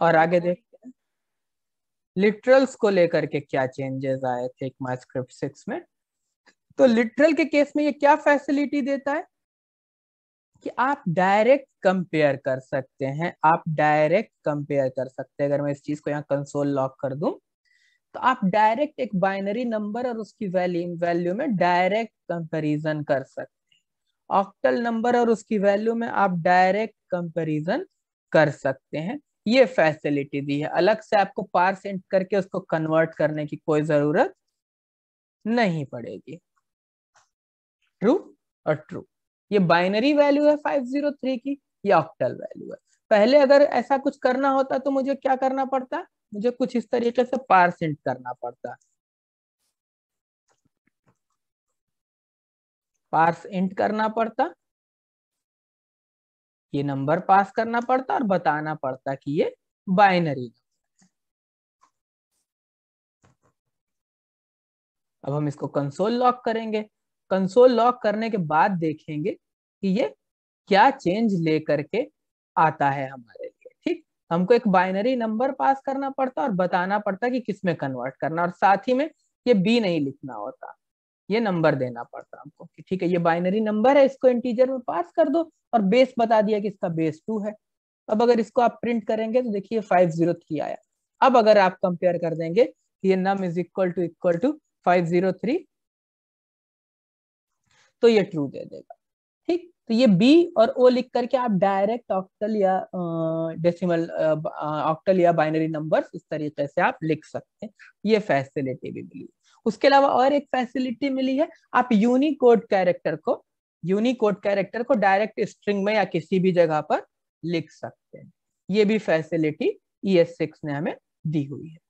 और आगे देखते हैं लिटरल्स को लेकर के क्या चेंजेस आए थे एक स्क्रिप्ट सिक्स में तो लिटरल के केस में ये क्या फैसिलिटी देता है कि आप डायरेक्ट कंपेयर कर सकते हैं आप डायरेक्ट कंपेयर कर सकते हैं अगर मैं इस चीज को यहाँ कंसोल लॉक कर दू तो आप डायरेक्ट एक बाइनरी नंबर और उसकी वैल्यू वैल्यू में डायरेक्ट कंपैरिजन कर सकते हैं ऑक्टल नंबर और उसकी वैल्यू में आप डायरेक्ट कंपैरिजन कर सकते हैं ये फैसिलिटी दी है अलग से आपको पार्स इंट करके उसको कन्वर्ट करने की कोई जरूरत नहीं पड़ेगी ट्रू और ट्रू ये बाइनरी वैल्यू है 503 की या ऑक्टल वैल्यू है पहले अगर ऐसा कुछ करना होता तो मुझे क्या करना पड़ता मुझे कुछ इस तरीके से पार्स इंट करना पड़ता पार्स इंट करना पड़ता ये नंबर पास करना पड़ता और बताना पड़ता कि ये बाइनरी अब हम इसको कंसोल लॉक करेंगे कंसोल लॉक करने के बाद देखेंगे कि ये क्या चेंज लेकर के आता है हमारे लिए ठीक हमको एक बाइनरी नंबर पास करना पड़ता और बताना पड़ता कि किसमें कन्वर्ट करना और साथ ही में ये बी नहीं लिखना होता ये नंबर देना पड़ता है आपको ठीक है ये बाइनरी नंबर है इसको इंटीजर में पास कर दो और बेस बता दिया कि इसका बेस टू है अब अगर इसको आप प्रिंट करेंगे तो देखिए फाइव जीरो थ्री आया अब अगर आप कंपेयर कर देंगे कि ये num is equal to equal to five zero three तो ये ट्रू दे देगा ठीक तो ये बी और ओ लिख करके आप डायरेक्ट ऑक्टल या डेसिमल ऑक्टल या बाइनरी नंबर्स इस तरीके से आप लिख सकते हैं ये फैसिलिटी भी मिली उसके अलावा और एक फैसिलिटी मिली है आप यूनिकोड कैरेक्टर को यूनिकोड कैरेक्टर को डायरेक्ट स्ट्रिंग में या किसी भी जगह पर लिख सकते हैं ये भी फैसिलिटी ई एस सिक्स ने हमें दी हुई है